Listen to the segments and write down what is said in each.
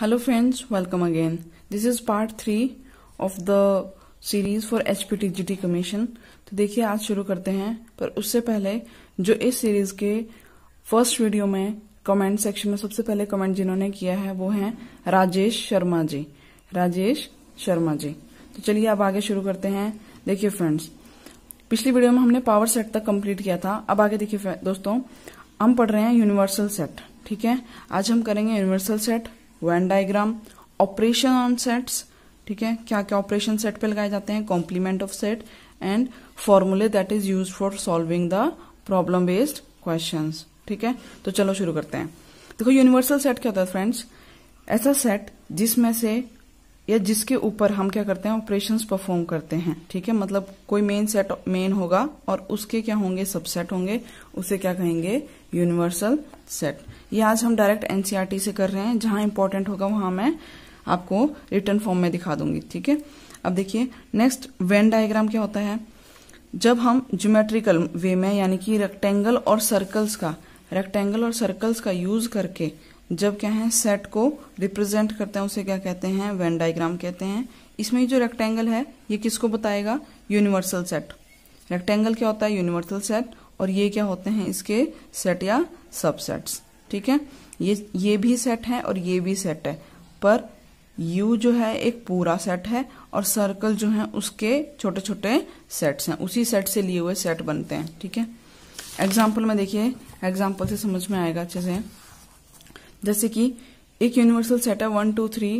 hello friends welcome again this is part three of the series for HPTGT commission तो देखिए आज शुरू करते हैं पर उससे पहले जो इस सीरीज के फर्स्ट वीडियो में कमेंट सेक्शन में सबसे पहले कमेंट जिन्होंने किया है वो है राजेश शर्मा जी राजेश शर्मा जी तो चलिए अब आगे शुरू करते हैं देखिए फ्रेंड्स पिछली वीडियो में हमने पावर सेट तक कम्प्लीट किया था अब आगे देखिए दोस्तों हम पढ़ रहे हैं यूनिवर्सल सेट ठीक है आज हम करेंगे universal set Venn diagram operation on sets ठीक है क्या क्या ऑपरेशन सेट पे लगाए जाते हैं कॉम्प्लीमेंट ऑफ सेट एंड फॉर्मूले that is use for solving the problem based question ठीक है तो चलो शुरू करते हैं देखो यूनिवर्सल सेट क्या होता है फ्रेंड्स ऐसा सेट जिसमें से या जिसके ऊपर हम क्या करते हैं ऑपरेशंस परफॉर्म करते हैं ठीक है मतलब कोई मेन सेट मेन होगा और उसके क्या होंगे सबसेट होंगे उसे क्या कहेंगे यूनिवर्सल सेट ये आज हम डायरेक्ट एनसीआरटी e से कर रहे हैं जहां इंपॉर्टेंट होगा वहां मैं आपको रिटर्न फॉर्म में दिखा दूंगी ठीक है अब देखिए नेक्स्ट वेन डायग्राम क्या होता है जब हम ज्योमेट्रिकल वे में यानी कि रेक्टेंगल और सर्कल्स का रेक्टेंगल और सर्कल्स का यूज करके जब क्या है सेट को रिप्रेजेंट करते हैं उसे क्या कहते हैं वेन डायग्राम कहते हैं इसमें जो रेक्टेंगल है ये किसको बताएगा यूनिवर्सल सेट रेक्टेंगल क्या होता है यूनिवर्सल सेट और ये क्या होते हैं इसके सेट या सबसेट्स ठीक है ये ये भी सेट है और ये भी सेट है पर यू जो है एक पूरा सेट है और सर्कल जो है उसके छोटे छोटे सेट्स हैं उसी सेट से लिए हुए सेट बनते हैं ठीक है एग्जाम्पल में देखिए एग्जाम्पल से समझ में आएगा अच्छे से जैसे कि एक यूनिवर्सल सेट है वन टू थ्री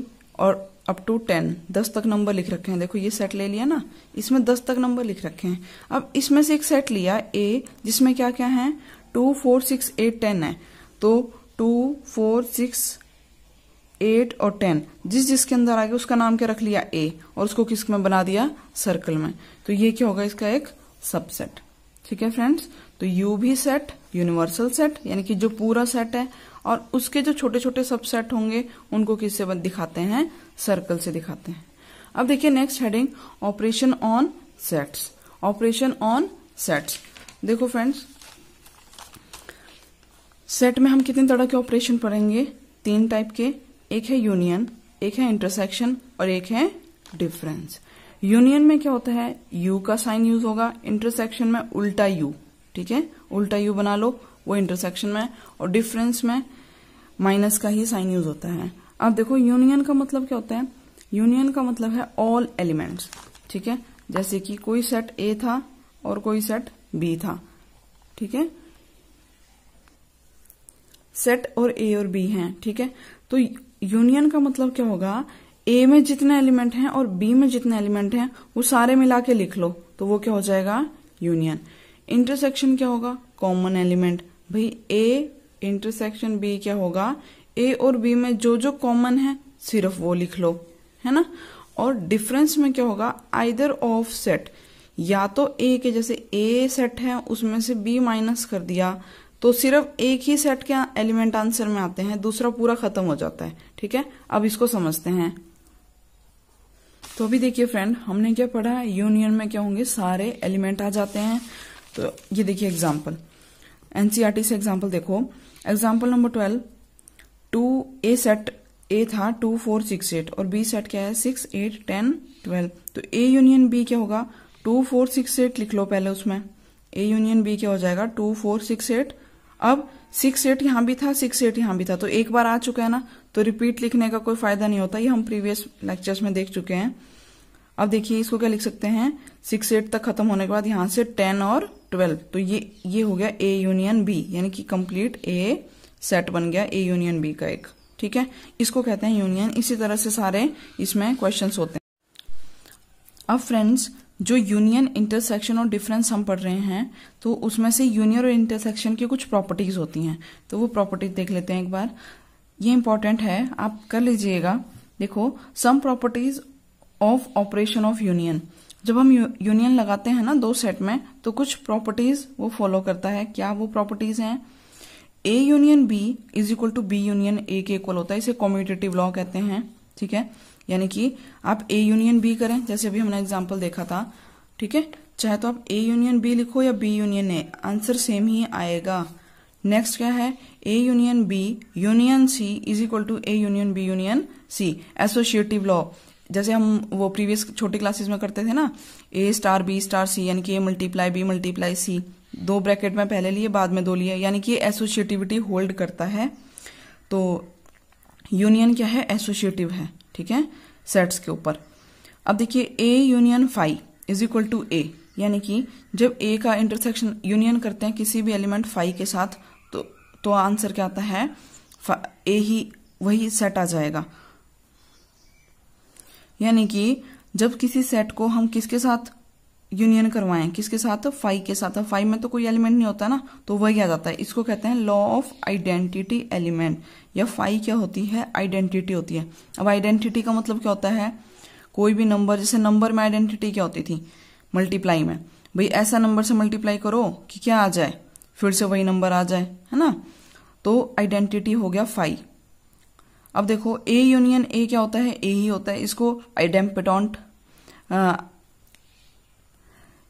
और अप टू टेन दस तक नंबर लिख रखे हैं देखो ये सेट ले लिया ना इसमें दस तक नंबर लिख रखे हैं अब इसमें से एक सेट लिया ए जिसमें क्या क्या है two four six eight ten है तो टू फोर सिक्स एट और टेन जिस जिसके अंदर आ गया उसका नाम क्या रख लिया ए और उसको किस में बना दिया सर्कल में तो ये क्या होगा इसका एक सबसेट ठीक है फ्रेंड्स तो यू भी सेट यूनिवर्सल सेट यानी कि जो पूरा सेट है और उसके जो छोटे छोटे सबसेट होंगे उनको किससे दिखाते हैं सर्कल से दिखाते हैं अब देखिए next heading operation on sets operation on sets देखो फ्रेंड्स सेट में हम कितने तरह के ऑपरेशन पढ़ेंगे तीन टाइप के एक है यूनियन एक है इंटरसेक्शन और एक है डिफरेंस यूनियन में क्या होता है यू का साइन यूज होगा इंटरसेक्शन में उल्टा यू ठीक है उल्टा यू बना लो वो इंटरसेक्शन में और डिफरेंस में माइनस का ही साइन यूज होता है अब देखो यूनियन का मतलब क्या होता है यूनियन का मतलब है ऑल एलिमेंट्स ठीक है जैसे कि कोई सेट ए था और कोई सेट बी था ठीक है सेट और ए और बी हैं ठीक है तो यूनियन का मतलब क्या होगा ए में जितने एलिमेंट हैं और बी में जितने एलिमेंट हैं वो सारे मिला के लिख लो तो वो क्या हो जाएगा यूनियन इंटरसेक्शन क्या होगा कॉमन एलिमेंट भाई ए इंटरसेक्शन बी क्या होगा ए और बी में जो जो कॉमन है सिर्फ वो लिख लो है ना और डिफरेंस में क्या होगा आइदर ऑफ सेट या तो ए के जैसे ए सेट है उसमें से बी माइनस कर दिया तो सिर्फ एक ही सेट के एलिमेंट आंसर में आते हैं दूसरा पूरा खत्म हो जाता है ठीक है अब इसको समझते हैं तो अभी देखिए फ्रेंड हमने क्या पढ़ा है यूनियन में क्या होंगे सारे एलिमेंट आ जाते हैं तो ये देखिए एग्जाम्पल एनसीआरटी e से एग्जाम्पल देखो example number twelve two A set A था टू फोर सिक्स एट और बी सेट क्या है सिक्स एट टेन ट्वेल्व तो ए यूनियन बी क्या होगा टू फोर सिक्स एट लिख लो पहले उसमें ए यूनियन बी क्या हो जाएगा टू फोर सिक्स एट अब सिक्स एट यहां भी था सिक्स एट यहां भी था तो एक बार आ चुका है ना तो रिपीट लिखने का कोई फायदा नहीं होता ये हम प्रीवियस लेक्चर्स में देख चुके हैं अब देखिए इसको क्या लिख सकते हैं सिक्स एट तक खत्म होने के बाद यहां से टेन और ट्वेल्व तो ये ये हो गया ए यूनियन बी यानी कि कंप्लीट ए सेट बन गया ए यूनियन बी का एक ठीक है इसको कहते हैं यूनियन इसी तरह से सारे इसमें क्वेश्चन होते हैं अब फ्रेंड्स जो यूनियन इंटरसेक्शन और डिफरेंस हम पढ़ रहे हैं तो उसमें से यूनियन और इंटरसेक्शन की कुछ प्रॉपर्टीज होती हैं तो वो प्रॉपर्टीज देख लेते हैं एक बार ये इंपॉर्टेंट है आप कर लीजिएगा देखो some properties of operation of union जब हम यूनियन लगाते हैं ना दो सेट में तो कुछ प्रॉपर्टीज वो फॉलो करता है क्या वो प्रॉपर्टीज हैं A union B is equal to B union A के इक्वल होता है इसे कॉम्यूटेटिव लॉ कहते हैं ठीक है यानी कि आप ए यूनियन बी करें जैसे अभी हमने एग्जाम्पल देखा था ठीक है चाहे तो आप ए यूनियन बी लिखो या B union A answer same ही आएगा नेक्स्ट क्या है A union B union C is equal to A union B union C associative law जैसे हम वो प्रीवियस छोटे क्लासेस में करते थे ना A star B star C यानी कि A multiply B multiply C दो ब्रैकेट में पहले लिए बाद में दो लिए यानी कि एसोसिएटिविटी होल्ड करता है तो यूनियन क्या है एसोशिएटिव है ठीक है सेट्स के ऊपर अब देखिए A union phi is equal to A यानी कि जब ए का इंटरसेक्शन यूनियन करते हैं किसी भी एलिमेंट फाइव के साथ तो तो आंसर क्या आता है ए ही वही सेट आ जाएगा यानी कि जब किसी सेट को हम किसके साथ यूनियन करवाएं किसके साथ फाइव के साथ फाइव में तो कोई एलिमेंट नहीं होता ना तो वही आ जाता है इसको कहते हैं लॉ ऑफ आइडेंटिटी एलिमेंट या फाइव क्या होती है आइडेंटिटी होती है अब आइडेंटिटी का मतलब क्या होता है कोई भी नंबर जैसे नंबर में आइडेंटिटी क्या होती थी मल्टीप्लाई में भाई ऐसा नंबर से मल्टीप्लाई करो कि क्या आ जाए फिर से वही नंबर आ जाए है ना तो आइडेंटिटी हो गया फाइव अब देखो ए यूनियन ए क्या होता है ए ही होता है इसको आइडेम्पेटॉन्ट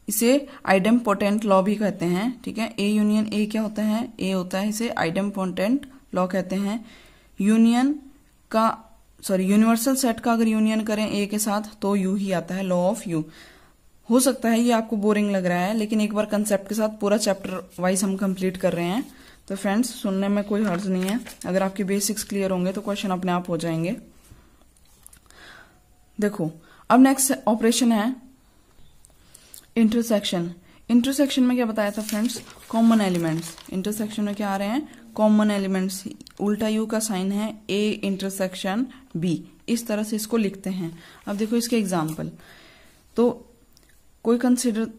इसे आइडम पोटेंट लॉ भी कहते हैं ठीक है ए यूनियन ए क्या होता है ए होता है इसे आइडम पोटेंट लॉ कहते हैं यूनियन का सॉरी यूनिवर्सल सेट का अगर यूनियन करें ए के साथ तो यू ही आता है लॉ ऑफ यू हो सकता है ये आपको बोरिंग लग रहा है लेकिन एक बार कंसेप्ट के साथ पूरा चैप्टर वाइज हम कंप्लीट कर रहे हैं तो फ्रेंड्स सुनने में कोई हर्ज नहीं है अगर आपके बेसिक्स क्लियर होंगे तो क्वेश्चन अपने आप हो जाएंगे देखो अब नेक्स्ट ऑपरेशन है इंटरसेक्शन इंटरसेक्शन में क्या बताया था फ्रेंड्स कॉमन एलिमेंट्स इंटरसेक्शन में क्या आ रहे हैं कॉमन एलिमेंट्स उल्टा यू का साइन है ए इंटरसेक्शन बी इस तरह से इसको लिखते हैं अब देखो इसके एग्जाम्पल तो कोई कंसिडर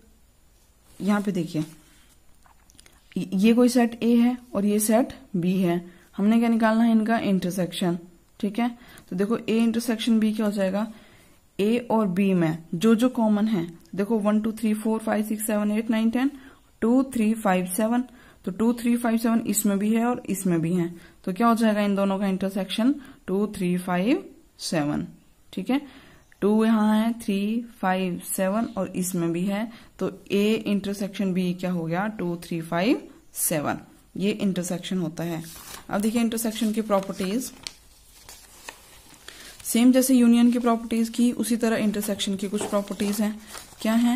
यहां पे देखिए ये कोई सेट ए है और ये सेट बी है हमने क्या निकालना है इनका इंटरसेक्शन ठीक है तो देखो ए इंटरसेक्शन बी क्या हो जाएगा ए और बी में जो जो कॉमन है देखो one two three four five six seven eight nine ten two three five seven तो टू थ्री फाइव सेवन इसमें भी है और इसमें भी है तो क्या हो जाएगा इन दोनों का intersection two three five seven ठीक है टू यहाँ है थ्री फाइव सेवन और इसमें भी है तो ए इंटरसेक्शन बी क्या हो गया टू थ्री फाइव सेवन ये इंटरसेक्शन होता है अब देखिए इंटरसेक्शन की प्रॉपर्टीज सेम जैसे यूनियन की प्रॉपर्टीज की उसी तरह इंटरसेक्शन की कुछ प्रॉपर्टीज हैं क्या हैं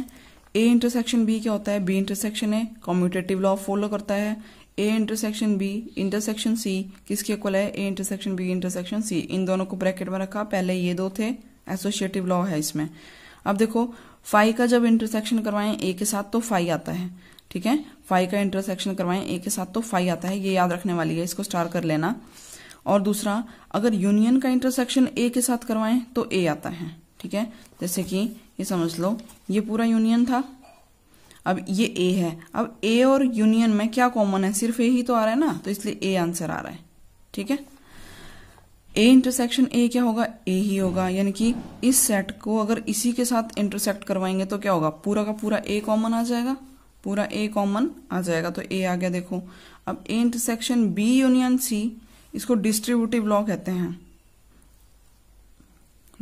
ए इंटरसेक्शन बी क्या होता है B intersection A commutative law follow करता है A intersection B intersection C किसके इक्वल है A intersection B intersection C इन दोनों को ब्रैकेट में रखा पहले ये दो थे एसोसिएटिव लॉ है इसमें अब देखो फाइव का जब इंटरसेक्शन करवाएं ए के साथ तो फाइव आता है ठीक है फाइव का इंटरसेक्शन करवाएं ए के साथ तो फाइव आता है ये याद रखने वाली है इसको स्टार कर लेना और दूसरा अगर यूनियन का इंटरसेक्शन ए के साथ करवाएं तो ए आता है ठीक है जैसे कि ये समझ लो ये पूरा यूनियन था अब ये ए है अब ए और यूनियन में क्या कॉमन है सिर्फ ए ही तो आ रहा है ना तो इसलिए ए आंसर आ रहा है ठीक है ए इंटरसेक्शन ए क्या होगा ए ही होगा यानी कि इस सेट को अगर इसी के साथ इंटरसेक्ट करवाएंगे तो क्या होगा पूरा का पूरा ए कॉमन आ जाएगा पूरा ए कॉमन आ जाएगा तो ए आ गया देखो अब A intersection B union C इसको डिस्ट्रीब्यूटिव लॉ कहते हैं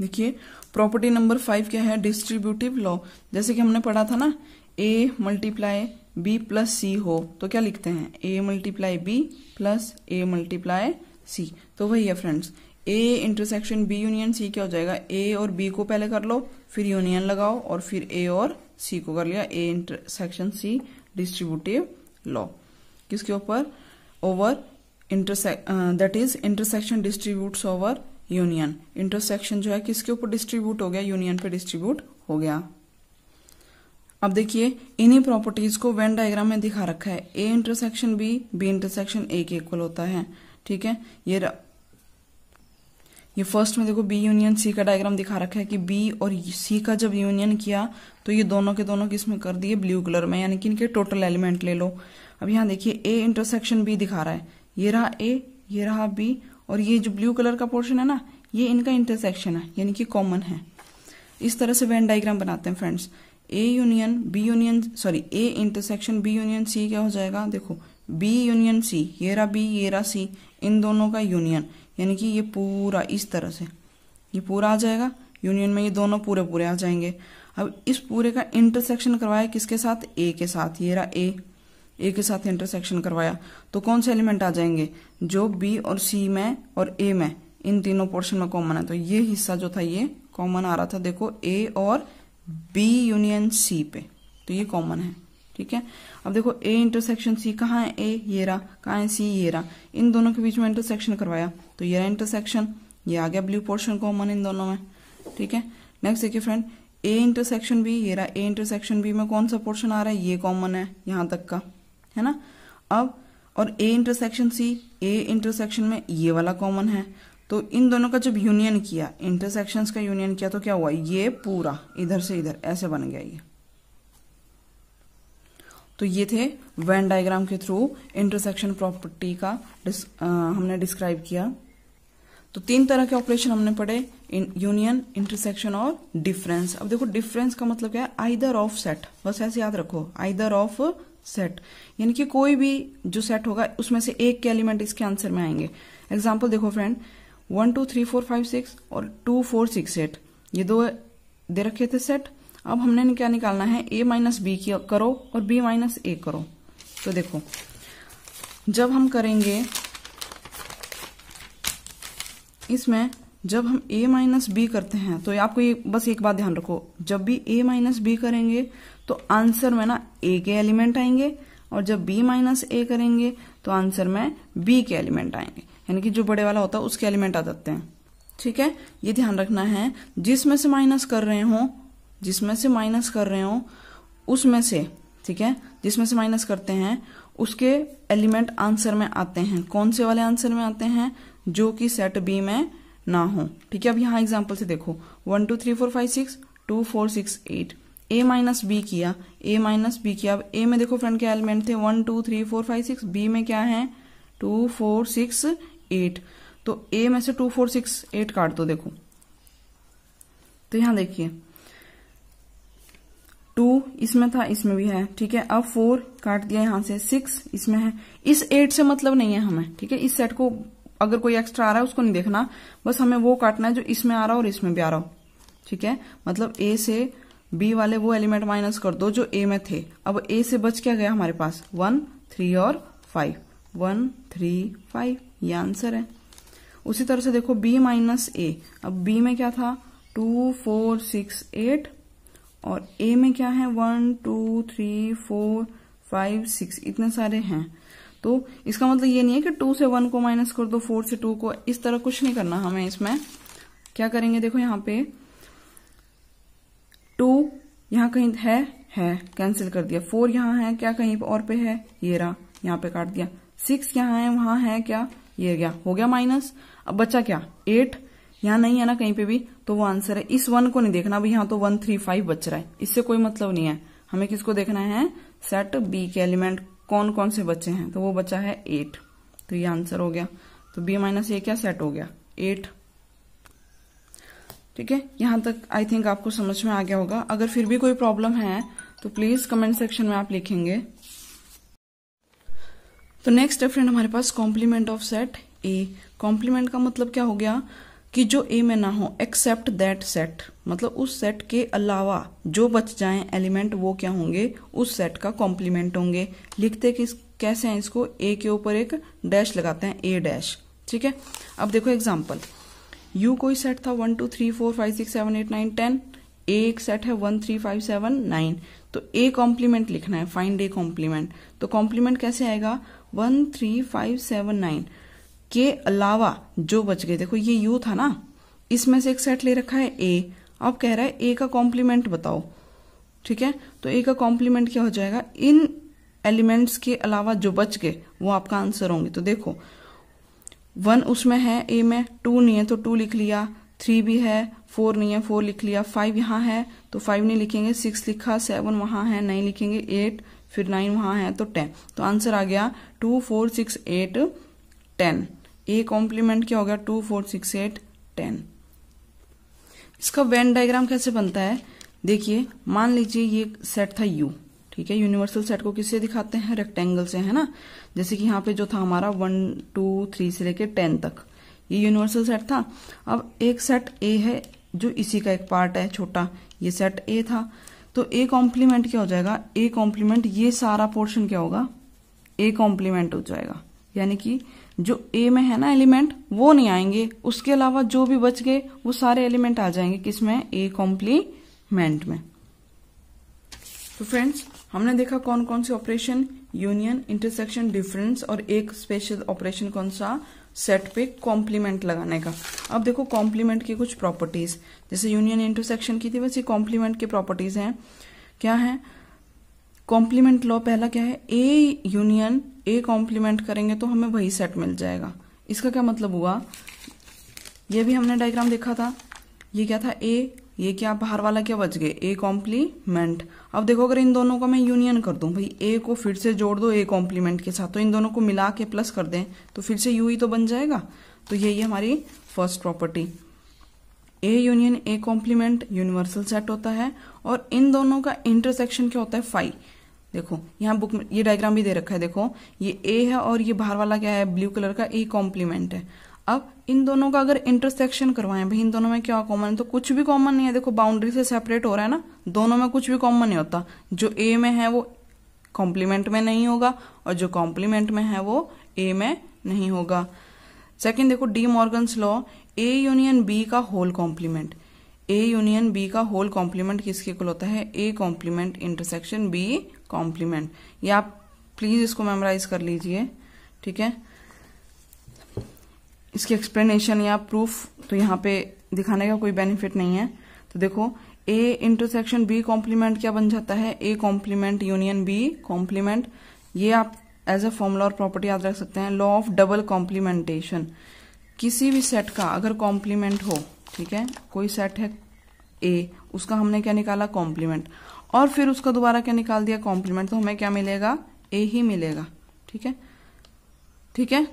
देखिए प्रॉपर्टी नंबर फाइव क्या है डिस्ट्रीब्यूटिव लॉ जैसे कि हमने पढ़ा था ना A multiply B plus C हो तो क्या लिखते हैं A multiply B plus A multiply C तो वही है friends A intersection B union C क्या हो जाएगा ए और बी को पहले कर लो फिर यूनियन लगाओ और फिर ए और सी को कर लिया A intersection C distributive law किसके ऊपर over intersect that is intersection distribute over union intersection जो है किसके ऊपर डिस्ट्रीब्यूट हो गया यूनियन पे डिस्ट्रीब्यूट हो गया अब देखिए इन्हीं प्रॉपर्टीज को वेन डायग्राम में दिखा रखा है A intersection B B intersection A के इक्वल होता है ठीक है ये र... ये फर्स्ट में देखो बी यूनियन सी का डायग्राम दिखा रखा है कि बी और सी का जब यूनियन किया तो ये दोनों के दोनों किस में कर दिए ब्लू कलर में यानी कि इनके टोटल एलिमेंट ले लो अब यहां देखिए ए इंटरसेक्शन बी दिखा रहा है ये रहा ए ये रहा बी और ये जो ब्लू कलर का पोर्शन है ना ये इनका इंटरसेक्शन है यानी कि कॉमन है इस तरह से वैन डायग्राम बनाते हैं friends A union B union sorry A intersection B union C क्या हो जाएगा देखो बी यूनियन सी ये रहा बी ये रहा सी इन दोनों का यूनियन यानी कि ये पूरा इस तरह से ये पूरा आ जाएगा यूनियन में ये दोनों पूरे पूरे आ जाएंगे अब इस पूरे का इंटरसेक्शन करवाया किसके साथ ए के साथ ये रहा ए ए के साथ इंटरसेक्शन करवाया तो कौन से एलिमेंट आ जाएंगे जो बी और सी में और ए में इन तीनों पोर्शन में कॉमन है तो ये हिस्सा जो था ये कॉमन आ रहा था देखो ए और बी यूनियन सी पे तो ये कॉमन है ठीक है अब देखो ए इंटरसेक्शन सी कहाँ है ए ये रहा कहा है सी ये रहा इन दोनों के बीच में इंटरसेक्शन करवाया तो ये रहा इंटरसेक्शन ये आ गया ब्लू पोर्शन कॉमन इन दोनों में ठीक है नेक्स्ट देखिए फ्रेंड ए इंटरसेक्शन बी ये रहा ए इंटरसेक्शन बी में कौन सा पोर्शन आ रहा है ये कॉमन है यहां तक का है ना अब और ए इंटरसेक्शन सी ए इंटरसेक्शन में ये वाला कॉमन है तो इन दोनों का जब यूनियन किया इंटरसेक्शन का यूनियन किया तो क्या हुआ ये पूरा इधर से इधर ऐसे बन गया ये तो ये थे वैन डायग्राम के थ्रू इंटरसेक्शन प्रॉपर्टी का डिस, आ, हमने डिस्क्राइब किया तो तीन तरह के ऑपरेशन हमने पढ़े यूनियन इंटरसेक्शन और डिफरेंस अब देखो डिफरेंस का मतलब क्या है आइदर ऑफ सेट बस ऐसे याद रखो आइदर ऑफ सेट यानी कि कोई भी जो सेट होगा उसमें से एक के एलिमेंट इसके आंसर में आएंगे एग्जाम्पल देखो friend one two three four five six और टू फोर सिक्स एट ये दो दे रखे थे सेट अब हमने क्या निकालना है ए माइनस बी करो और बी माइनस ए करो तो देखो जब हम करेंगे इसमें जब हम a माइनस बी करते हैं तो आपको ये बस एक बात ध्यान रखो जब भी a माइनस बी करेंगे तो आंसर में ना ए के एलिमेंट आएंगे और जब बी माइनस ए करेंगे तो आंसर में बी के एलिमेंट आएंगे यानी कि जो बड़े वाला होता है उसके एलिमेंट आ जाते हैं ठीक है ये ध्यान रखना है जिसमें से माइनस कर रहे हो जिसमें से माइनस कर रहे हो उसमें से ठीक है जिसमें से माइनस करते हैं उसके एलिमेंट आंसर में आते हैं कौन से वाले आंसर में आते हैं जो कि सेट बी में ना हो ठीक है अब यहां एग्जाम्पल से देखो one two three four five six two four six eight A minus B किया ए माइनस बी किया अब ए में देखो फ्रेंड क्या एलिमेंट थे one two three four five six B में क्या है टू फोर सिक्स एट तो ए में से टू फोर सिक्स एट काट दो देखो तो यहां देखिए टू इसमें था इसमें भी है ठीक है अब फोर काट दिया यहां से सिक्स इसमें है इस एट से मतलब नहीं है हमें ठीक है इस सेट को अगर कोई एक्स्ट्रा आ रहा है उसको नहीं देखना बस हमें वो काटना है जो इसमें आ रहा हो और इसमें भी आ रहा हो ठीक है मतलब ए से बी वाले वो एलिमेंट माइनस कर दो जो ए में थे अब ए से बच क्या गया हमारे पास वन थ्री और फाइव वन थ्री फाइव ये आंसर है उसी तरह से देखो बी माइनस ए अब बी में क्या था टू फोर सिक्स एट और ए में क्या है one two three four five six इतने सारे हैं तो इसका मतलब ये नहीं है कि टू से वन को माइनस कर दो फोर से टू को इस तरह कुछ नहीं करना हमें इसमें क्या करेंगे देखो यहाँ पे टू यहाँ कहीं है है कैंसिल कर दिया फोर यहाँ है क्या कहीं और पे है ये रहा यहाँ पे काट दिया सिक्स यहाँ है वहां है क्या ये गया हो गया माइनस अब बच्चा क्या एट यहाँ नहीं है ना कहीं पे भी तो वो आंसर है इस वन को नहीं देखना अभी यहाँ तो वन थ्री फाइव बच रहा है इससे कोई मतलब नहीं है हमें किसको देखना है सेट बी के एलिमेंट कौन कौन से बच्चे हैं तो वो बच्चा है एट तो ये आंसर हो गया तो बी माइनस ए क्या सेट हो गया एट ठीक है यहाँ तक आई थिंक आपको समझ में आ गया होगा अगर फिर भी कोई प्रॉब्लम है तो प्लीज कमेंट सेक्शन में आप लिखेंगे तो नेक्स्ट है फ्रेंड हमारे पास complement of set A complement का मतलब क्या हो गया कि जो ए में ना हो एक्सेप्ट दैट सेट मतलब उस सेट के अलावा जो बच जाएं एलिमेंट वो क्या होंगे उस सेट का कॉम्प्लीमेंट होंगे लिखते किस कैसे हैं इसको ए के ऊपर एक डैश लगाते हैं ए डैश ठीक है अब देखो एग्जाम्पल यू कोई सेट था one two three four five six seven eight nine ten A एक सेट है one three five seven nine तो ए कॉम्प्लीमेंट लिखना है फाइंड ए कॉम्प्लीमेंट तो कॉम्प्लीमेंट कैसे आएगा one three five seven nine के अलावा जो बच गए देखो ये यू था ना इसमें से एक सेट ले रखा है ए अब कह रहा है ए का कॉम्प्लीमेंट बताओ ठीक है तो ए का कॉम्प्लीमेंट क्या हो जाएगा इन एलिमेंट्स के अलावा जो बच गए वो आपका आंसर होंगे तो देखो वन उसमें है ए में टू नहीं है तो टू लिख लिया थ्री भी है फोर नहीं है फोर लिख लिया फाइव यहाँ है तो फाइव नहीं लिखेंगे सिक्स लिखा सेवन वहां है नहीं लिखेंगे एट फिर नाइन वहां है तो टेन तो आंसर आ गया two four six eight ten A complement क्या हो गया two four six eight ten इसका वेन डायग्राम कैसे बनता है देखिए मान लीजिए ये सेट था यू ठीक है यूनिवर्सल सेट को किससे दिखाते हैं रेक्टेंगल से है ना जैसे कि यहाँ पे जो था हमारा वन टू थ्री से लेके टेन तक ये यूनिवर्सल सेट था अब एक सेट ए है जो इसी का एक पार्ट है छोटा ये सेट ए था तो ए कॉम्प्लीमेंट क्या हो जाएगा ए कॉम्प्लीमेंट ये सारा पोर्शन क्या होगा ए कॉम्प्लीमेंट हो जाएगा यानी कि जो ए में है ना एलिमेंट वो नहीं आएंगे उसके अलावा जो भी बच गए वो सारे एलिमेंट आ जाएंगे किसमें ए कॉम्प्लीमेंट में तो फ्रेंड्स हमने देखा कौन कौन से ऑपरेशन यूनियन इंटरसेक्शन डिफरेंस और एक स्पेशल ऑपरेशन कौन सा सेट पे कॉम्प्लीमेंट लगाने का अब देखो कॉम्प्लीमेंट की कुछ प्रॉपर्टीज जैसे यूनियन इंटरसेक्शन की थी वैसे कॉम्प्लीमेंट की प्रॉपर्टीज हैं क्या है कॉम्प्लीमेंट लॉ पहला क्या है ए यूनियन ए कॉम्प्लीमेंट करेंगे तो हमें वही सेट मिल जाएगा इसका क्या मतलब हुआ ये भी हमने डायग्राम देखा था ये क्या था ए ये क्या बाहर वाला क्या बच गए ए कॉम्प्लीमेंट अब देखो अगर इन दोनों को मैं यूनियन कर दूं भाई ए को फिर से जोड़ दो ए कॉम्प्लीमेंट के साथ तो इन दोनों को मिला के प्लस कर दें तो फिर से यू ही तो बन जाएगा तो यही हमारी first property A union A complement universal set होता है और इन दोनों का इंटरसेक्शन क्या होता है फाइव देखो यहाँ बुक में ये डायग्राम भी दे रखा है देखो ये ए है और ये बाहर वाला क्या है ब्लू कलर का ए कॉम्प्लीमेंट है अब इन दोनों का अगर इंटरसेक्शन करवाएं भाई इन दोनों में क्या कॉमन है तो कुछ भी कॉमन नहीं है देखो बाउंड्री से सेपरेट हो रहा है ना दोनों में कुछ भी कॉमन नहीं होता जो ए में है वो कॉम्प्लीमेंट में नहीं होगा और जो कॉम्प्लीमेंट में है वो ए में नहीं होगा सेकेंड देखो De Morgan's law A union B का whole complement A union B का होल कॉम्प्लीमेंट किसके कुल होता है A complement intersection B complement या आप प्लीज इसको मेमोराइज कर लीजिए ठीक है इसकी एक्सप्लेनेशन या प्रूफ तो यहाँ पे दिखाने का कोई बेनिफिट नहीं है तो देखो ए इंटरसेक्शन बी कॉम्प्लीमेंट क्या बन जाता है A complement union B complement ये आप एज ए फॉर्मूला और प्रॉपर्टी याद रख सकते हैं लॉ ऑफ डबल कॉम्प्लीमेंटेशन किसी भी सेट का अगर कॉम्प्लीमेंट हो ठीक है कोई सेट है ए उसका हमने क्या निकाला कॉम्प्लीमेंट और फिर उसका दोबारा क्या निकाल दिया कॉम्प्लीमेंट तो हमें क्या मिलेगा ए ही मिलेगा ठीक है ठीक है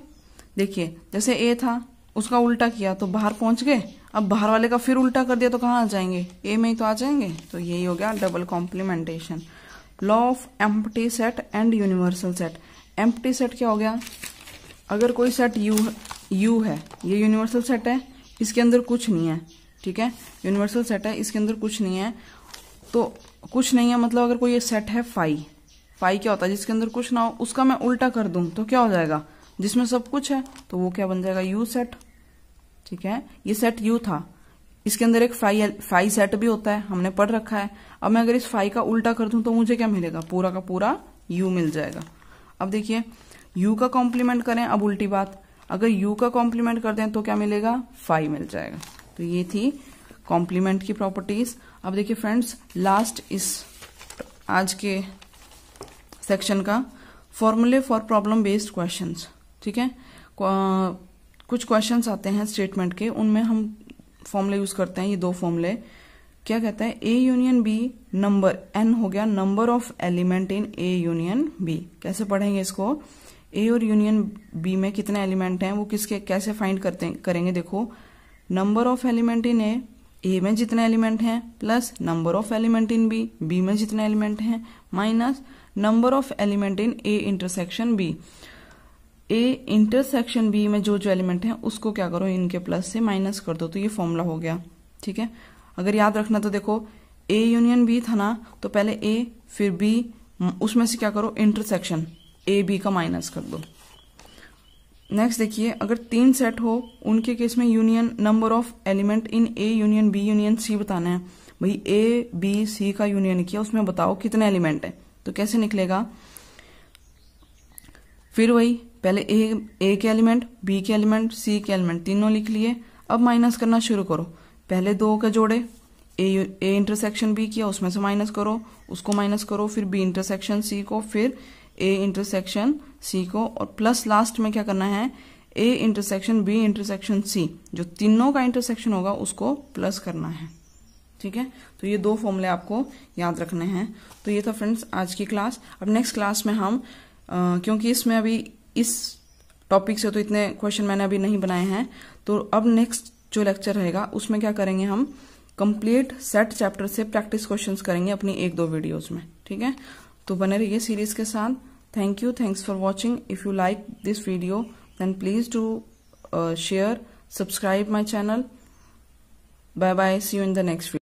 देखिए जैसे ए था उसका उल्टा किया तो बाहर पहुंच गए अब बाहर वाले का फिर उल्टा कर दिया तो कहाँ आ जाएंगे ए में ही तो आ जाएंगे तो यही हो गया double complementation law of empty set and universal set empty set क्या हो गया अगर कोई सेट यू यू है ये यूनिवर्सल सेट है इसके अंदर कुछ नहीं है ठीक है यूनिवर्सल सेट है इसके अंदर कुछ नहीं है तो कुछ नहीं है मतलब अगर कोई ये सेट है फाइव फाइव क्या होता है जिसके अंदर कुछ ना हो उसका मैं उल्टा कर दूं तो क्या हो जाएगा जिसमें सब कुछ है तो वो क्या बन जाएगा यू सेट ठीक है ये सेट यू था इसके अंदर एक फाई फाई सेट भी होता है हमने पढ़ रखा है अब मैं अगर इस फाई का उल्टा कर दू तो मुझे क्या मिलेगा पूरा का पूरा यू मिल जाएगा अब देखिए यू का कॉम्प्लीमेंट करें अब उल्टी बात अगर यू का कॉम्प्लीमेंट कर दें तो क्या मिलेगा फाई मिल जाएगा तो ये थी कॉम्प्लीमेंट की प्रॉपर्टीज अब देखिए फ्रेंड्स लास्ट इस आज के सेक्शन का फॉर्मूले फॉर प्रॉब्लम बेस्ड क्वेश्चंस ठीक है कुछ क्वेश्चन आते हैं स्टेटमेंट के उनमें हम फॉर्मूले यूज करते हैं ये दो फॉर्मूले क्या कहता है A union B number N हो गया number of element in A union B कैसे पढ़ेंगे इसको ए और यूनियन बी में कितने एलिमेंट हैं वो किसके कैसे फाइंड करते करेंगे देखो number of element in A A में जितने एलिमेंट हैं plus number of element in B B में जितने एलिमेंट हैं minus number of element in A intersection B A intersection B में जो जो एलिमेंट है उसको क्या करो इनके प्लस से माइनस कर दो तो ये फॉर्मूला हो गया ठीक है अगर याद रखना तो देखो ए यूनियन बी था ना तो पहले ए फिर बी उसमें से क्या करो इंटरसेक्शन ए बी का माइनस कर दो नेक्स्ट देखिए अगर तीन सेट हो उनके केस में union number of element in A union B union C बताना है भाई ए बी सी का यूनियन किया उसमें बताओ कितने एलिमेंट है तो कैसे निकलेगा फिर वही पहले ए ए के एलिमेंट बी के एलिमेंट सी के एलिमेंट तीनों लिख लिए अब माइनस करना शुरू करो पहले दो के जोड़े ए ए इंटरसेक्शन बी किया उसमें से माइनस करो उसको माइनस करो फिर बी इंटरसेक्शन सी को फिर ए इंटरसेक्शन सी को और प्लस लास्ट में क्या करना है A intersection B intersection C जो तीनों का इंटरसेक्शन होगा उसको प्लस करना है ठीक है तो ये दो फॉर्मूले आपको याद रखने हैं तो ये था फ्रेंड्स आज की क्लास अब नेक्स्ट क्लास में हम आ, क्योंकि इसमें अभी इस टॉपिक से तो इतने क्वेश्चन मैंने अभी नहीं बनाए हैं तो अब नेक्स्ट जो लेक्चर रहेगा उसमें क्या करेंगे हम कंप्लीट सेट चैप्टर से प्रैक्टिस क्वेश्चंस करेंगे अपनी एक दो वीडियोस में ठीक है तो बने रहिए सीरीज के साथ thank you thanks for watching if you like this video then please to share subscribe my channel bye bye see you in the next